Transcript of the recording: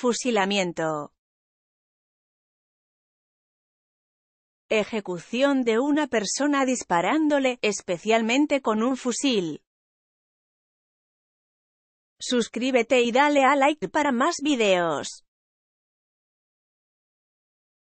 Fusilamiento. Ejecución de una persona disparándole, especialmente con un fusil. Suscríbete y dale a like para más videos.